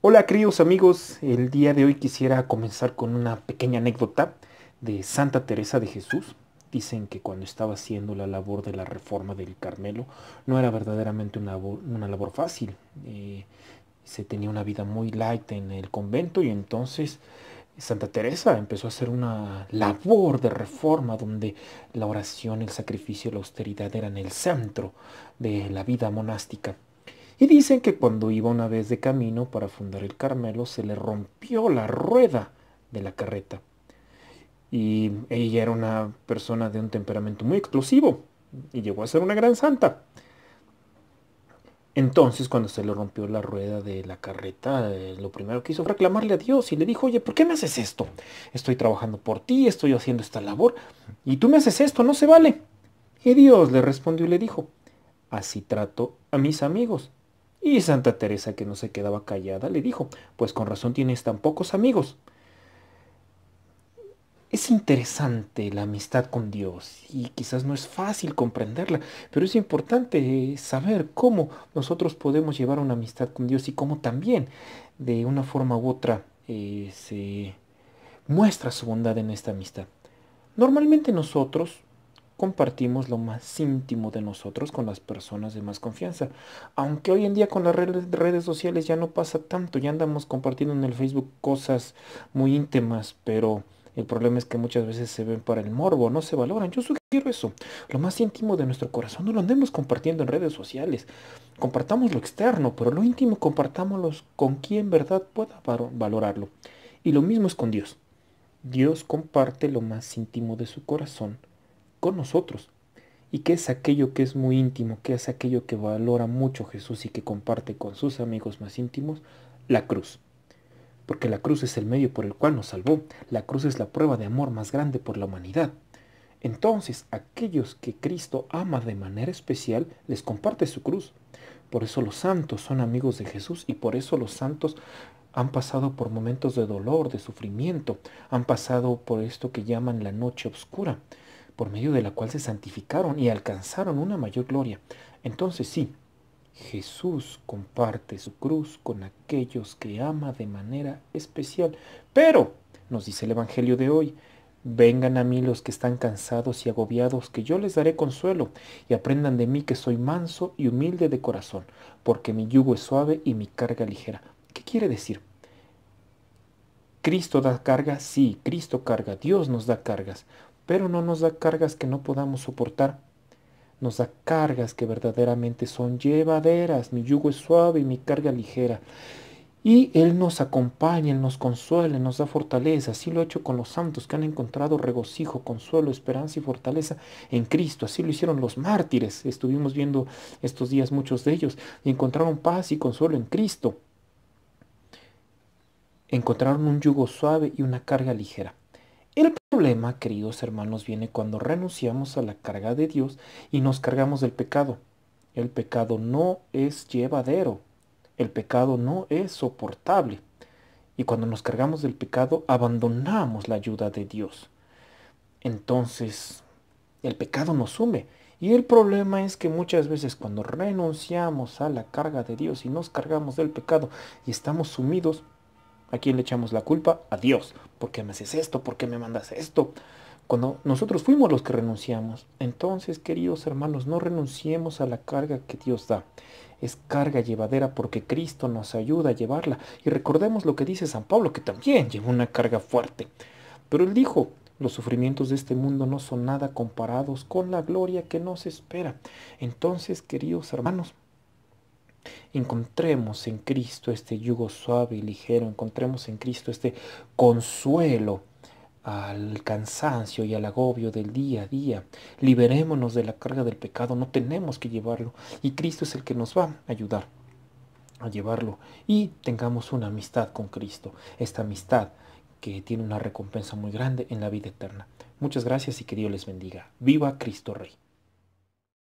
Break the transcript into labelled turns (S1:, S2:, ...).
S1: Hola queridos amigos, el día de hoy quisiera comenzar con una pequeña anécdota de Santa Teresa de Jesús. Dicen que cuando estaba haciendo la labor de la reforma del Carmelo no era verdaderamente una, labor fácil. Eh, se tenía una vida muy light en el convento y entonces Santa Teresa empezó a hacer una labor de reforma donde la oración, el sacrificio, la austeridad eran el centro de la vida monástica. Y dicen que cuando iba una vez de camino para fundar el Carmelo se le rompió la rueda de la carreta. Y ella era una persona de un temperamento muy explosivo y llegó a ser una gran santa. Entonces, cuando se le rompió la rueda de la carreta, eh, lo primero que hizo fue reclamarle a Dios y le dijo, oye, ¿por qué me haces esto? Estoy trabajando por ti, estoy haciendo esta labor, y tú me haces esto, no se vale. Y Dios le respondió y le dijo, así trato a mis amigos. Y Santa Teresa, que no se quedaba callada, le dijo, pues con razón tienes tan pocos amigos. Es interesante la amistad con Dios y quizás no es fácil comprenderla, pero es importante saber cómo nosotros podemos llevar una amistad con Dios y cómo también de una forma u otra eh, se muestra su bondad en esta amistad. Normalmente nosotros compartimos lo más íntimo de nosotros con las personas de más confianza. Aunque hoy en día con las redes, sociales ya no pasa tanto, ya andamos compartiendo en el Facebook cosas muy íntimas, pero... El problema es que muchas veces se ven para el morbo, no se valoran. Yo sugiero eso. Lo más íntimo de nuestro corazón no lo andemos compartiendo en redes sociales. Compartamos lo externo, pero lo íntimo compartámoslo con quien en verdad pueda valorarlo. Y lo mismo es con Dios. Dios comparte lo más íntimo de su corazón con nosotros. ¿Y qué es aquello que es muy íntimo? ¿Qué es aquello que valora mucho Jesús y que comparte con sus amigos más íntimos? La cruz. Porque la cruz es el medio por el cual nos salvó. La cruz es la prueba de amor más grande por la humanidad. Entonces, aquellos que Cristo ama de manera especial, les comparte su cruz. Por eso los santos son amigos de Jesús y por eso los santos han pasado por momentos de dolor, de sufrimiento, han pasado por esto que llaman la noche oscura por medio de la cual se santificaron y alcanzaron una mayor gloria. Entonces sí, Jesús comparte su cruz con aquellos que ama de manera especial. Pero, nos dice el Evangelio de hoy, vengan a mí los que están cansados y agobiados, que yo les daré consuelo, y aprendan de mí que soy manso y humilde de corazón, porque mi yugo es suave y mi carga ligera. ¿Qué quiere decir? Cristo da carga, sí, Cristo carga, Dios nos da cargas pero no nos da cargas que no podamos soportar. Nos da cargas que verdaderamente son llevaderas, mi yugo es suave y mi carga ligera. Y Él nos acompaña, Él nos consuela, nos da fortaleza. Así lo ha hecho con los santos que han encontrado regocijo, consuelo, esperanza y fortaleza en Cristo. Así lo hicieron los mártires. Estuvimos viendo estos días muchos de ellos. Y encontraron paz y consuelo en Cristo. Encontraron un yugo suave y una carga ligera. El problema, queridos hermanos, viene cuando renunciamos a la carga de Dios y nos cargamos del pecado. El pecado no es llevadero. El pecado no es soportable. Y cuando nos cargamos del pecado, abandonamos la ayuda de Dios. Entonces, el pecado nos sume. Y el problema es que muchas veces cuando renunciamos a la carga de Dios y nos cargamos del pecado y estamos sumidos, ¿A quién le echamos la culpa? A Dios. ¿Por qué me haces esto? ¿Por qué me mandas esto? Cuando nosotros fuimos los que renunciamos. Entonces, queridos hermanos, no renunciemos a la carga que Dios da. Es carga llevadera porque Cristo nos ayuda a llevarla. Y recordemos lo que dice San Pablo, que también llevó una carga fuerte. Pero él dijo, los sufrimientos de este mundo no son nada comparados con la gloria que nos espera. Entonces, queridos hermanos, Encontremos en Cristo este yugo suave y ligero, encontremos en Cristo este consuelo al cansancio y al agobio del día a día. Liberémonos de la carga del pecado, no tenemos que llevarlo y Cristo es el que nos va a ayudar a llevarlo y tengamos una amistad con Cristo, esta amistad que tiene una recompensa muy grande en la vida eterna. Muchas gracias y que Dios les bendiga. Viva Cristo Rey.